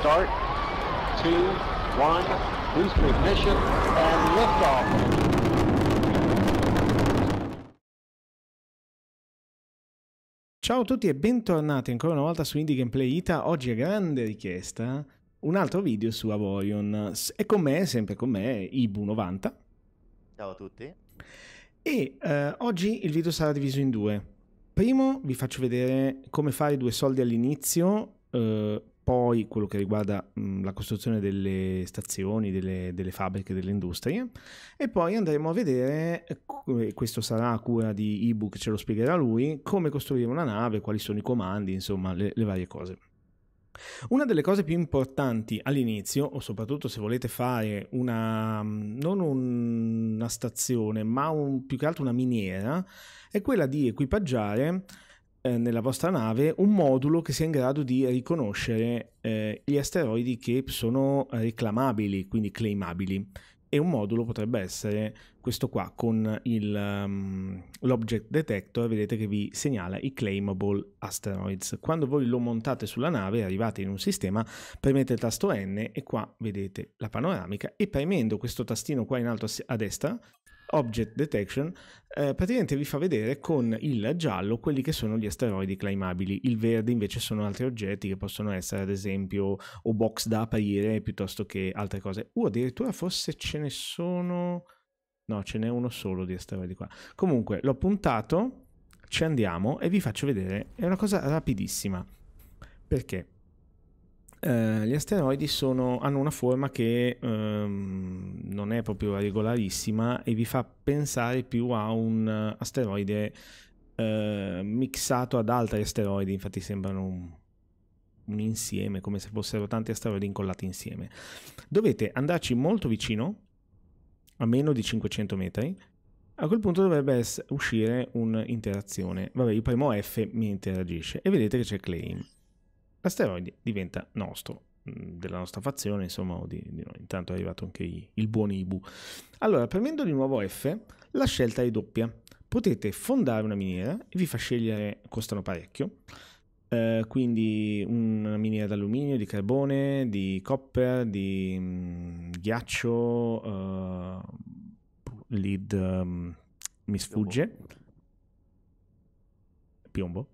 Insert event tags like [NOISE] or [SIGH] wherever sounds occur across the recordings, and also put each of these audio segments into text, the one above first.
start, two, one, boost ignition, and liftoff. Ciao a tutti e bentornati ancora una volta su Indie Gameplay Ita. Oggi a grande richiesta un altro video su Avorion. E con me, sempre con me, Ibu90. Ciao a tutti. E eh, oggi il video sarà diviso in due. Primo vi faccio vedere come fare due soldi all'inizio Uh, poi quello che riguarda mh, la costruzione delle stazioni, delle, delle, fabbriche, delle industrie e poi andremo a vedere, eh, questo sarà a cura di ebook, ce lo spiegherà lui, come costruire una nave, quali sono i comandi, insomma le, le varie cose. Una delle cose più importanti all'inizio, o soprattutto se volete fare una, non una stazione, ma un, più che altro una miniera, è quella di equipaggiare eh, nella vostra nave un modulo che sia in grado di riconoscere eh, gli asteroidi che sono reclamabili, quindi claimabili. E un modulo potrebbe essere questo qua con il, um, ehm, l'object detector, vedete che vi segnala i claimable asteroids. Quando voi lo montate sulla nave, arrivate in un sistema, premete il tasto N e qua vedete la panoramica e premendo questo tastino qua in alto a destra Object Detection eh, praticamente vi fa vedere con il giallo quelli che sono gli asteroidi climabili, il verde invece sono altri oggetti che possono essere ad esempio o box da aprire piuttosto che altre cose, o addirittura forse ce ne sono... no ce n'è uno solo di asteroidi qua, comunque l'ho puntato, ci andiamo e vi faccio vedere, è una cosa rapidissima, perché? Eh, gli asteroidi sono, hanno una forma che ehm, non è proprio regolarissima e vi fa pensare più a un asteroide eh, mixato ad altri asteroidi, infatti sembrano un, un insieme, come se fossero tanti asteroidi incollati insieme. Dovete andarci molto vicino, a meno di 500 metri, a quel punto dovrebbe uscire un'interazione. Vabbè, io premo F mi interagisce e vedete che c'è claim l'asteroide diventa nostro, mm, della nostra fazione, insomma, o di, di noi. Intanto è arrivato anche il buon Ibu. Allora, premendo di nuovo F, la scelta è doppia. Potete fondare una miniera e vi fa scegliere, costano parecchio, eh, quindi una miniera d'alluminio, di carbone, di copper, di mh, mm, ghiaccio, uh, eh, lead um, mm, mi sfugge, piombo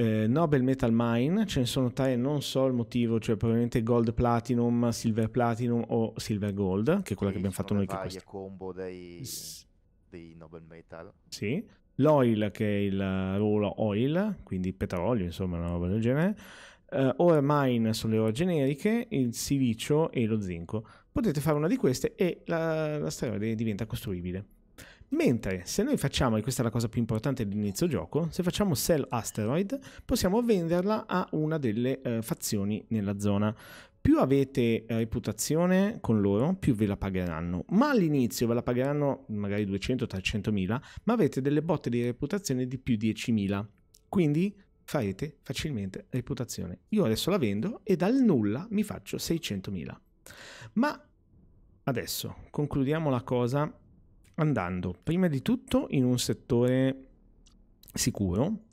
eh, Nobel Metal Mine, ce ne sono tre, non so il motivo, cioè probabilmente Gold Platinum, Silver Platinum o Silver Gold, che è quella sì, che abbiamo fatto noi. Che questa... combo dei, S- dei Nobel Metal. Sì. L'oil, che è il ruolo oil, quindi petrolio, insomma, una roba del genere. Uh, eh, ore mine sono le ore generiche, il silicio e lo zinco. Potete fare una di queste e la, la steroide diventa costruibile. Mentre se noi facciamo, e questa è la cosa più importante dell'inizio gioco, se facciamo Sell Asteroid possiamo venderla a una delle eh, fazioni nella zona. Più avete eh, reputazione con loro, più ve la pagheranno. Ma all'inizio ve la pagheranno magari 200 300000 ma avete delle botte di reputazione di più 10.000. Quindi farete facilmente reputazione. Io adesso la vendo e dal nulla mi faccio 600.000. Ma adesso concludiamo la cosa andando prima di tutto in un settore sicuro,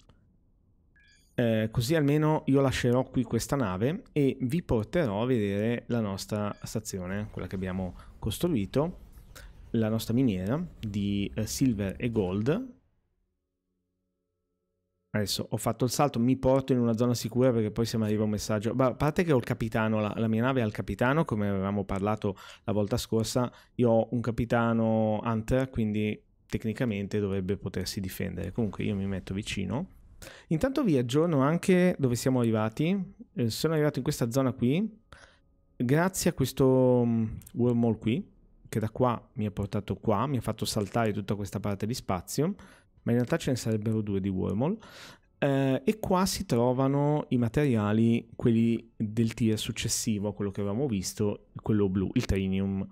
eh, così almeno io lascerò qui questa nave e vi porterò a vedere la nostra stazione, quella che abbiamo costruito, la nostra miniera di eh, silver e gold Adesso ho fatto il salto, mi porto in una zona sicura perché poi se mi arriva un messaggio. Beh, a parte che ho il capitano, la, la, mia nave ha il capitano, come avevamo parlato la volta scorsa, io ho un capitano hunter, quindi tecnicamente dovrebbe potersi difendere. Comunque io mi metto vicino. Intanto vi aggiorno anche dove siamo arrivati. Eh, sono arrivato in questa zona qui, grazie a questo mm, wormhole qui, che da qua mi ha portato qua, mi ha fatto saltare tutta questa parte di spazio ma in realtà ce ne sarebbero due di Wormhol. Eh, e qua si trovano i materiali, quelli del tier successivo a quello che avevamo visto, quello blu, il Trinium.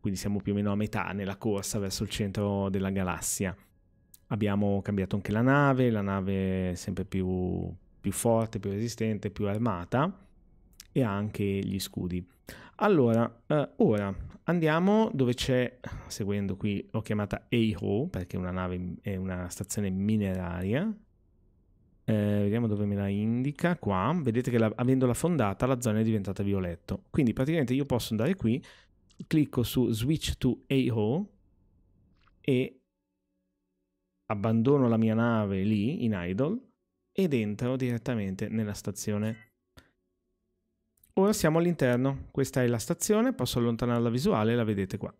Quindi siamo più o meno a metà nella corsa verso il centro della galassia. Abbiamo cambiato anche la nave, la nave è sempre più, più forte, più resistente, più armata e anche gli scudi. Allora, eh, ora andiamo dove c'è, seguendo qui, ho chiamata Eiho perché una nave è una stazione mineraria. Eh, vediamo dove me la indica. Qua vedete che la, avendola fondata la zona è diventata violetto. Quindi praticamente io posso andare qui, clicco su Switch to Eiho e abbandono la mia nave lì in idle ed entro direttamente nella stazione Ora siamo all'interno, questa è la stazione, posso allontanare la visuale, la vedete qua.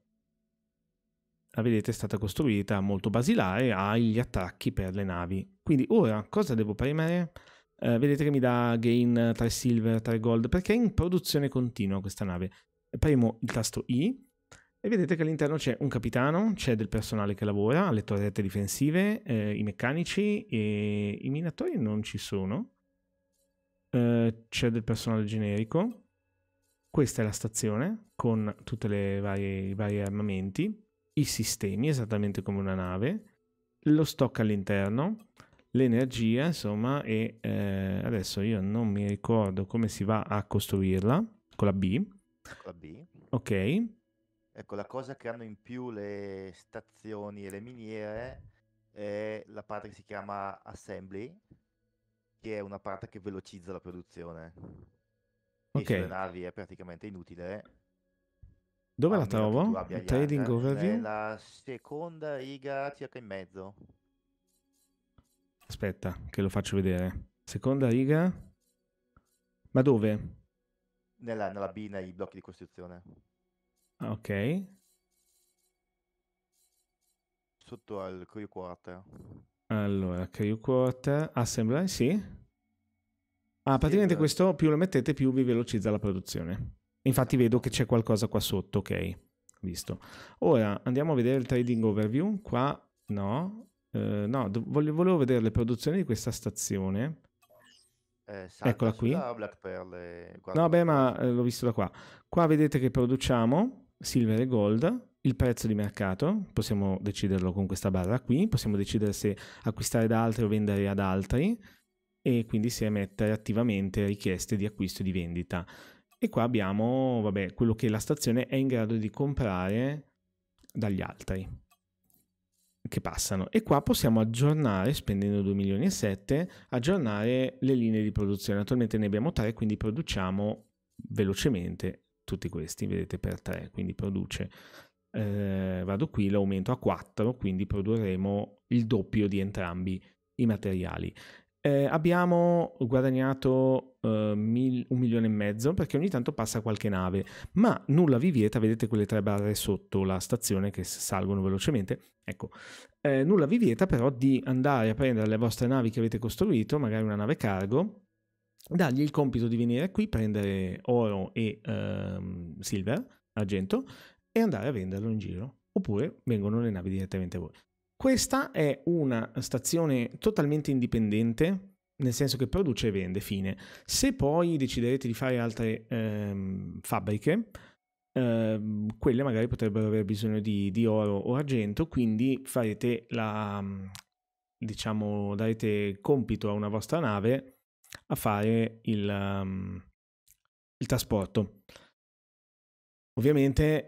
La vedete è stata costruita molto basilare, ha gli attacchi per le navi. Quindi ora cosa devo premere? Eh, vedete che mi dà gain 3 silver, 3 gold, perché è in produzione continua questa nave. Premo il tasto I e vedete che all'interno c'è un capitano, c'è del personale che lavora, le torrette difensive, eh, i meccanici e i minatori non ci sono. Eh, c'è del personale generico. Questa è la stazione con tutti i vari armamenti, i sistemi esattamente come una nave, lo stock all'interno, l'energia, insomma, e eh, adesso io non mi ricordo come si va a costruirla con la B. Con la B. Ok. Ecco, la cosa che hanno in più le stazioni e le miniere è la parte che si chiama assembly, che è una parte che velocizza la produzione. Ok. E sulle navi è praticamente inutile. Dove la trovo? Trading overview? La seconda riga circa in mezzo. Aspetta, che lo faccio vedere. Seconda riga? Ma dove? Nella, nella B, nei blocchi di costruzione. Ah, ok. Sotto al Crew Quarter. Allora, crew quarter, assembly, sì. Ah, praticamente sì, questo più lo mettete più vi velocizza la produzione. Infatti vedo che c'è qualcosa qua sotto, ok. Visto. Ora andiamo a vedere il trading overview. Qua no. Eh, no, volevo vedere le produzioni di questa stazione. Eh, Eccola qui. Le... No, beh, ma eh, l'ho visto da qua. Qua vedete che produciamo silver e gold il prezzo di mercato, possiamo deciderlo con questa barra qui, possiamo decidere se acquistare da altri o vendere ad altri e quindi se emettere attivamente richieste di acquisto e di vendita. E qua abbiamo vabbè, quello che la stazione è in grado di comprare dagli altri che passano e qua possiamo aggiornare spendendo 2 milioni e 7 aggiornare le linee di produzione attualmente ne abbiamo 3 quindi produciamo velocemente tutti questi vedete per 3 quindi produce eh, vado qui, lo aumento a 4, quindi produrremo il doppio di entrambi i materiali. Eh, abbiamo guadagnato eh, mil, un milione e mezzo perché ogni tanto passa qualche nave, ma nulla vi vieta, vedete quelle tre barre sotto la stazione che salgono velocemente, ecco, eh, nulla vi vieta però di andare a prendere le vostre navi che avete costruito, magari una nave cargo, dargli il compito di venire qui, prendere oro e ehm, silver, argento, e andare a venderlo in giro, oppure vengono le navi direttamente a voi. Questa è una stazione totalmente indipendente, nel senso che produce e vende, fine. Se poi deciderete di fare altre ehm, fabbriche, ehm, quelle magari potrebbero avere bisogno di, di, oro o argento, quindi farete la, diciamo, darete compito a una vostra nave a fare il, um, il trasporto. Ovviamente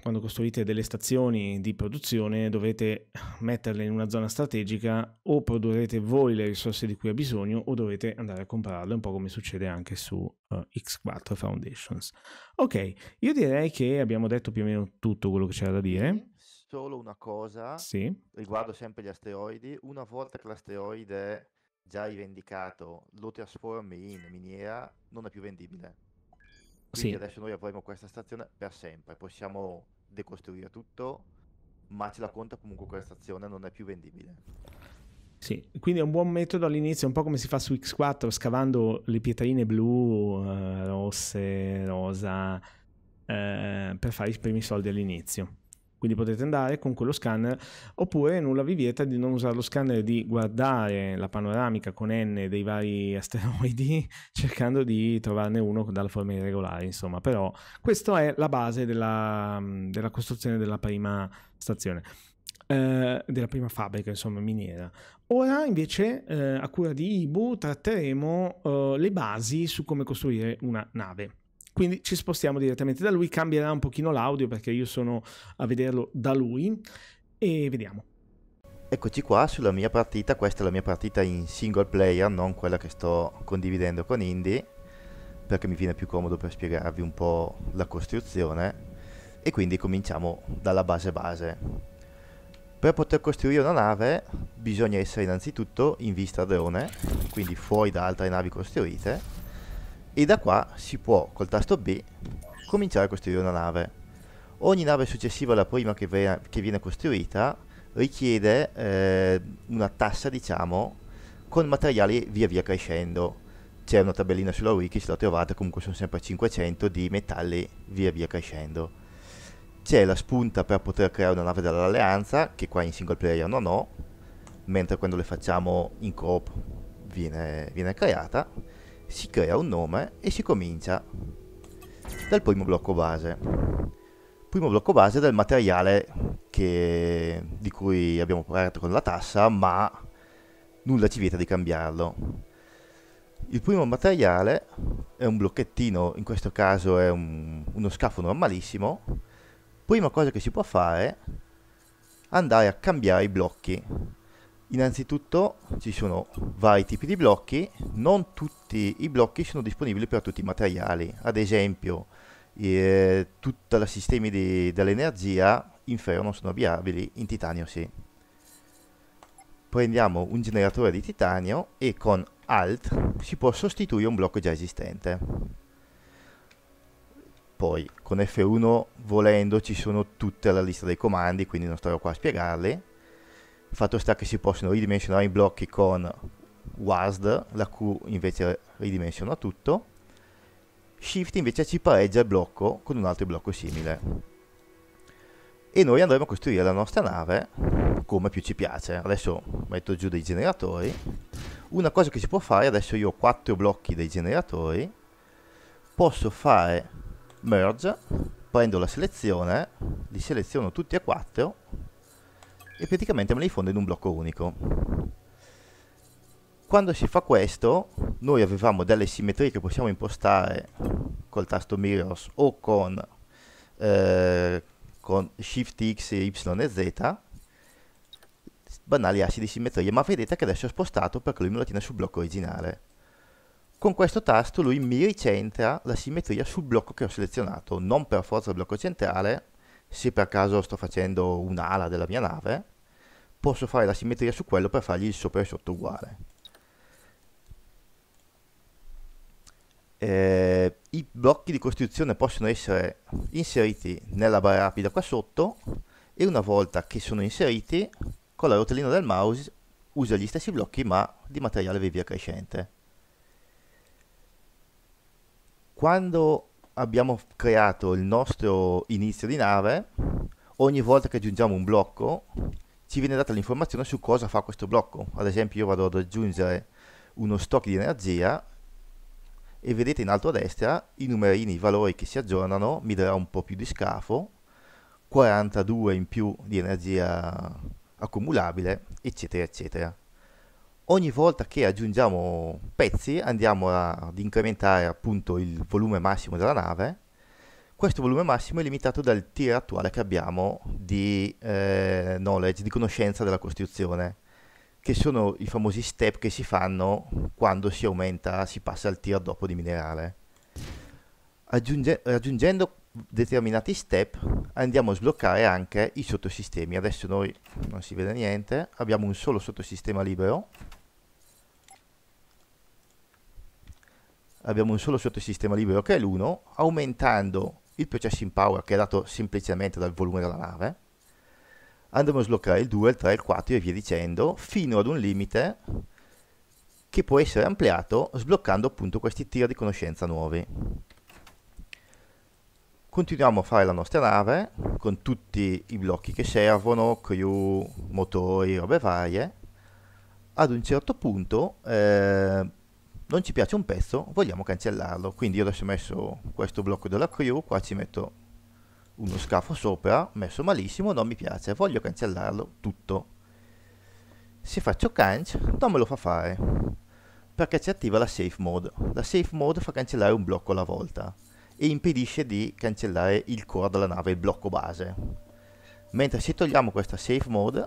quando costruite delle stazioni di produzione dovete metterle in una zona strategica o produrrete voi le risorse di cui ha bisogno o dovete andare a comprarle, un po' come succede anche su uh, eh, X4 Foundations. Ok, io direi che abbiamo detto più o meno tutto quello che c'era da dire. Solo una cosa sì. riguardo sempre gli asteroidi, una volta che l'asteroide è già rivendicato lo trasformi in miniera, non è più vendibile quindi sì. adesso noi avremo questa stazione per sempre, possiamo decostruire tutto, ma ce la conta comunque questa stazione, non è più vendibile. Sì, quindi è un buon metodo all'inizio, un po' come si fa su X4, scavando le pietrine blu, eh, rosse, rosa, eh, per fare i primi soldi all'inizio. Quindi potete andare con quello scanner oppure nulla vi vieta di non usare lo scanner di guardare la panoramica con N dei vari asteroidi [LAUGHS] cercando di trovarne uno dalla forma irregolare, insomma, però questa è la base della, della costruzione della prima stazione eh, della prima fabbrica, insomma, miniera. Ora invece, eh, a cura di Ibu, tratteremo eh, le basi su come costruire una nave. Quindi ci spostiamo direttamente da lui, cambierà un pochino l'audio perché io sono a vederlo da lui e vediamo. Eccoci qua sulla mia partita, questa è la mia partita in single player, non quella che sto condividendo con Indy, perché mi viene più comodo per spiegarvi un po' la costruzione e quindi cominciamo dalla base base. Per poter costruire una nave bisogna essere innanzitutto in vista drone, quindi fuori da altre navi costruite e da qua si può col tasto B cominciare a costruire una nave. Ogni nave successiva alla prima che, che viene costruita richiede eh, una tassa diciamo con materiali via via crescendo. C'è una tabellina sulla wiki, se la trovate, comunque sono sempre 500 di metalli via via crescendo. C'è la spunta per poter creare una nave dell'alleanza, che qua in single player non ho, mentre quando le facciamo in coop viene, viene creata si crea un nome e si comincia dal primo blocco base. Primo blocco base del materiale che, di cui abbiamo parlato con la tassa, ma nulla ci vieta di cambiarlo. Il primo materiale è un blocchettino, in questo caso è un, uno scafo normalissimo. Prima cosa che si può fare andare a cambiare i blocchi Innanzitutto ci sono vari tipi di blocchi, non tutti i blocchi sono disponibili per tutti i materiali, ad esempio eh, tutta la sistemi di, dell'energia in ferro non sono avviabili, in titanio sì. Prendiamo un generatore di titanio e con Alt si può sostituire un blocco già esistente. Poi con F1 volendo ci sono tutta la lista dei comandi, quindi non starò qua a spiegarli Fatto sta che si possono ridimensionare i blocchi con WASD, la Q invece ridimensiona tutto, Shift invece ci pareggia il blocco con un altro blocco simile. E noi andremo a costruire la nostra nave come più ci piace. Adesso metto giù dei generatori. Una cosa che si può fare, adesso io ho quattro blocchi dei generatori, posso fare merge, prendo la selezione, li seleziono tutti e quattro e praticamente me li fonde in un blocco unico. Quando si fa questo, noi avevamo delle simmetrie che possiamo impostare col tasto mirrors o con, eh, con shift x, y e z, banali assi di simmetria, ma vedete che adesso è spostato perché lui me lo tiene sul blocco originale. Con questo tasto lui mi ricentra la simmetria sul blocco che ho selezionato, non per forza il blocco centrale, se per caso sto facendo un'ala della mia nave, posso fare la simmetria su quello per fargli il sopra e il sotto uguale. Eh, I blocchi di costruzione possono essere inseriti nella barra rapida qua sotto e una volta che sono inseriti, con la rotellina del mouse usa gli stessi blocchi ma di materiale via via crescente. Quando abbiamo creato il nostro inizio di nave, ogni volta che aggiungiamo un blocco ci viene data l'informazione su cosa fa questo blocco, ad esempio io vado ad aggiungere uno stock di energia e vedete in alto a destra i numerini, i valori che si aggiornano, mi darà un po' più di scafo, 42 in più di energia accumulabile, eccetera, eccetera ogni volta che aggiungiamo pezzi andiamo a, ad incrementare appunto il volume massimo della nave questo volume massimo è limitato dal tier attuale che abbiamo di eh, knowledge, di conoscenza della costruzione che sono i famosi step che si fanno quando si aumenta, si passa al tier dopo di minerale Aggiunge, aggiungendo determinati step andiamo a sbloccare anche i sottosistemi adesso noi non si vede niente abbiamo un solo sottosistema libero abbiamo un solo sottosistema libero che è l'1, aumentando il processing power che è dato semplicemente dal volume della nave, andremo a sbloccare il 2, il 3, il 4 e via dicendo, fino ad un limite che può essere ampliato sbloccando appunto questi tier di conoscenza nuovi. Continuiamo a fare la nostra nave con tutti i blocchi che servono, crew, motori, robe varie. Ad un certo punto eh, non ci piace un pezzo, vogliamo cancellarlo. Quindi io adesso ho messo questo blocco della crew, qua ci metto uno scafo sopra, messo malissimo, non mi piace, voglio cancellarlo tutto. Se faccio canc, non me lo fa fare, perché si attiva la safe mode. La safe mode fa cancellare un blocco alla volta e impedisce di cancellare il core della nave, il blocco base. Mentre se togliamo questa safe mode,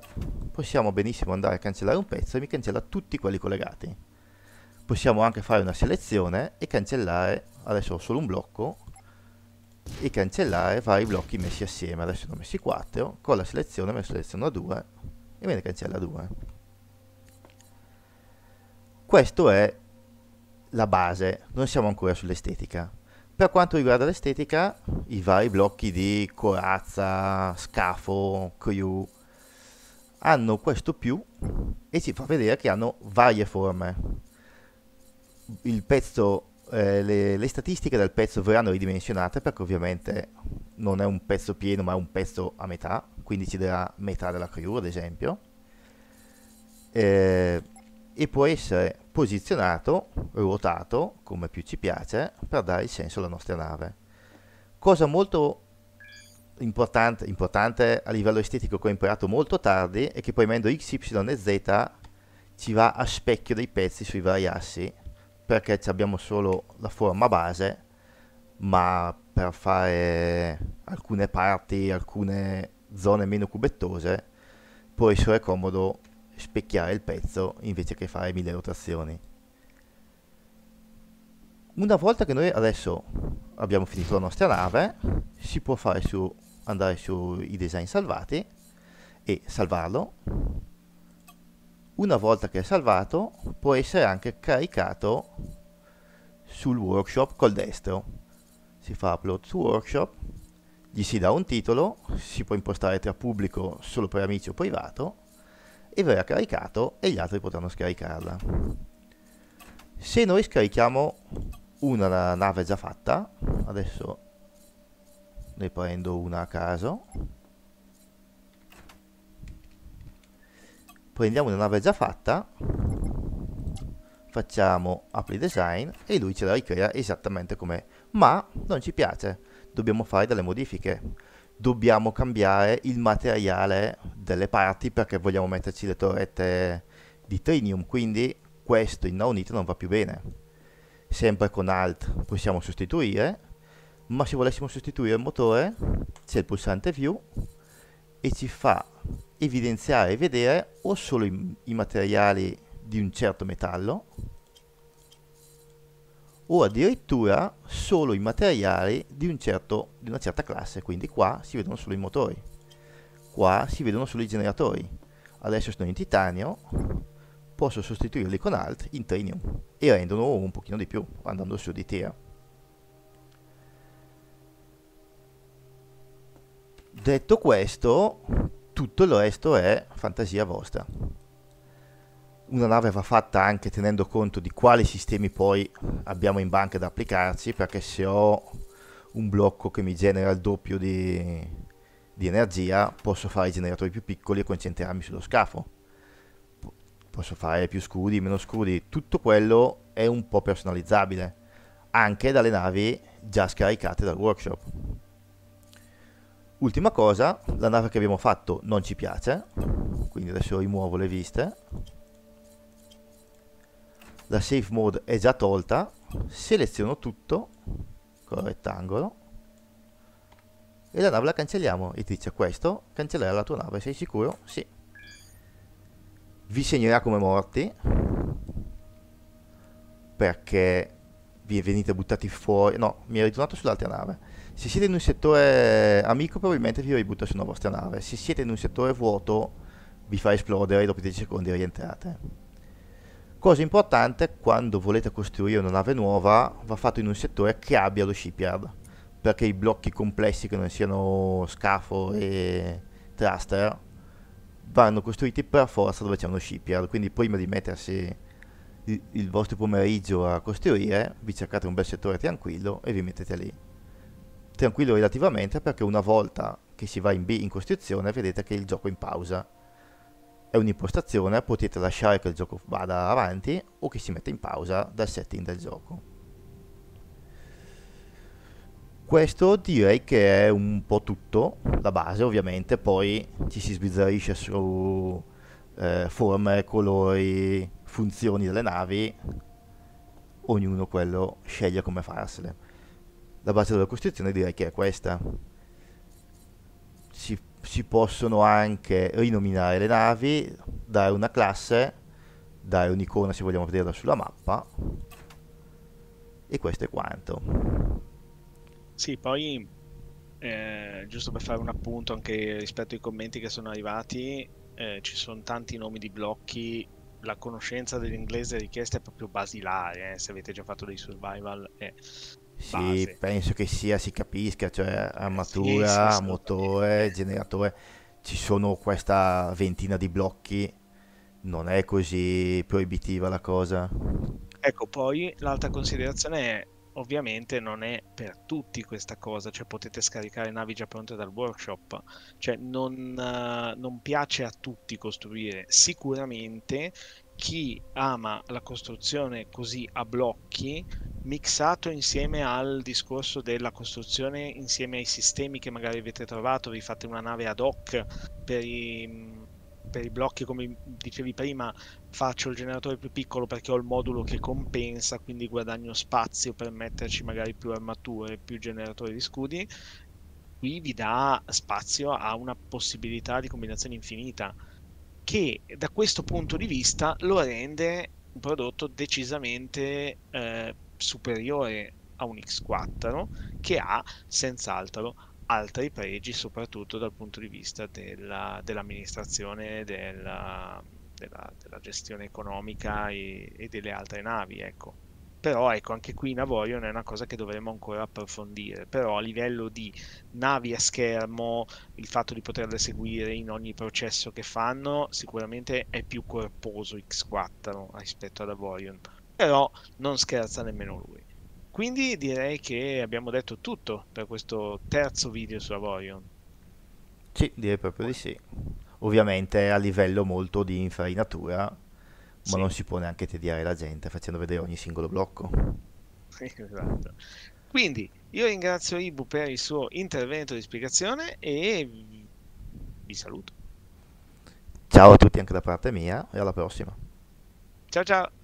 possiamo benissimo andare a cancellare un pezzo e mi cancella tutti quelli collegati possiamo anche fare una selezione e cancellare adesso ho solo un blocco e cancellare vari blocchi messi assieme adesso ne ho messi 4 con la selezione me ne seleziono 2 e me ne cancella 2 questo è la base non siamo ancora sull'estetica per quanto riguarda l'estetica i vari blocchi di corazza scafo crew hanno questo più e ci fa vedere che hanno varie forme il pezzo, eh, le, le, statistiche del pezzo verranno ridimensionate perché ovviamente non è un pezzo pieno ma è un pezzo a metà, quindi ci darà metà della crew ad esempio. Eh, e può essere posizionato, ruotato, come più ci piace, per dare il senso alla nostra nave. Cosa molto importante, importante a livello estetico che ho imparato molto tardi è che poi mendo X, Y e Z ci va a specchio dei pezzi sui vari assi perché abbiamo solo la forma base, ma per fare alcune parti, alcune zone meno cubettose, può essere comodo specchiare il pezzo invece che fare mille rotazioni. Una volta che noi adesso abbiamo finito la nostra nave, si può fare su, andare sui design salvati e salvarlo una volta che è salvato può essere anche caricato sul workshop col destro si fa upload su workshop gli si dà un titolo si può impostare tra pubblico solo per amici o privato e verrà caricato e gli altri potranno scaricarla se noi scarichiamo una nave già fatta adesso ne prendo una a caso prendiamo una nave già fatta facciamo apply design e lui ce la ricrea esattamente com'è ma non ci piace dobbiamo fare delle modifiche dobbiamo cambiare il materiale delle parti perché vogliamo metterci le torrette di trinium quindi questo in Naonite non va più bene sempre con alt possiamo sostituire ma se volessimo sostituire il motore c'è il pulsante view e ci fa evidenziare e vedere o solo i, i materiali di un certo metallo o addirittura solo i materiali di, un certo, di una certa classe, quindi qua si vedono solo i motori, qua si vedono solo i generatori, adesso sono in titanio, posso sostituirli con altri in trinium e rendono un pochino di più andando su di tira. detto questo, tutto il resto è fantasia vostra. Una nave va fatta anche tenendo conto di quali sistemi poi abbiamo in banca da applicarci, perché se ho un blocco che mi genera il doppio di, di energia, posso fare i generatori più piccoli e concentrarmi sullo scafo. P posso fare più scudi, meno scudi, tutto quello è un po' personalizzabile, anche dalle navi già scaricate dal workshop. Ultima cosa, la nave che abbiamo fatto non ci piace, quindi adesso rimuovo le viste. La safe mode è già tolta, seleziono tutto con il rettangolo e la nave la cancelliamo e ti dice questo, cancellare la tua nave, sei sicuro? Sì. Vi segnerà come morti perché vi venite buttati fuori, no, mi è ritornato sull'altra nave se siete in un settore amico probabilmente vi ributta sulla vostra nave, se siete in un settore vuoto vi fa esplodere e dopo 10 secondi rientrate. Cosa importante, quando volete costruire una nave nuova va fatto in un settore che abbia lo shipyard, perché i blocchi complessi che non siano scafo e thruster vanno costruiti per forza dove c'è uno shipyard, quindi prima di mettersi il vostro pomeriggio a costruire, vi cercate un bel settore tranquillo e vi mettete lì tranquillo relativamente perché una volta che si va in B in costruzione vedete che il gioco è in pausa. È un'impostazione, potete lasciare che il gioco vada avanti o che si metta in pausa dal setting del gioco. Questo direi che è un po' tutto, la base ovviamente, poi ci si sbizzarisce su eh, forme, colori, funzioni delle navi, ognuno quello sceglie come farsele la base della costruzione direi che è questa. Si, si possono anche rinominare le navi, dare una classe, dare un'icona se vogliamo vederla sulla mappa, e questo è quanto. Sì, poi eh, giusto per fare un appunto anche rispetto ai commenti che sono arrivati, eh, ci sono tanti nomi di blocchi, la conoscenza dell'inglese richiesta è proprio basilare, eh, se avete già fatto dei survival è eh, sì, base. penso che sia, si capisca, cioè armatura, sì, sì, motore, generatore, ci sono questa ventina di blocchi, non è così proibitiva la cosa. Ecco, poi l'altra considerazione è, ovviamente non è per tutti questa cosa, cioè potete scaricare navi già pronte dal workshop, cioè non, uh, non piace a tutti costruire, sicuramente chi ama la costruzione così a blocchi mixato insieme al discorso della costruzione insieme ai sistemi che magari avete trovato, vi fate una nave ad hoc per i, per i blocchi come dicevi prima faccio il generatore più piccolo perché ho il modulo che compensa quindi guadagno spazio per metterci magari più armature, più generatori di scudi qui vi dà spazio a una possibilità di combinazione infinita che da questo punto di vista lo rende un prodotto decisamente eh, superiore a un X4 che ha senz'altro altri pregi soprattutto dal punto di vista della, dell'amministrazione della, della, della, gestione economica e, e delle altre navi ecco però ecco anche qui in Avorion è una cosa che dovremmo ancora approfondire però a livello di navi a schermo il fatto di poterle seguire in ogni processo che fanno sicuramente è più corposo X4 rispetto ad Avorion però non scherza nemmeno lui quindi direi che abbiamo detto tutto per questo terzo video su Avorion sì direi proprio di sì ovviamente a livello molto di infarinatura sì. ma non si può neanche tediare la gente facendo vedere ogni singolo blocco. Esatto. Quindi io ringrazio Ibu per il suo intervento di spiegazione e vi saluto. Ciao a tutti anche da parte mia e alla prossima. Ciao ciao.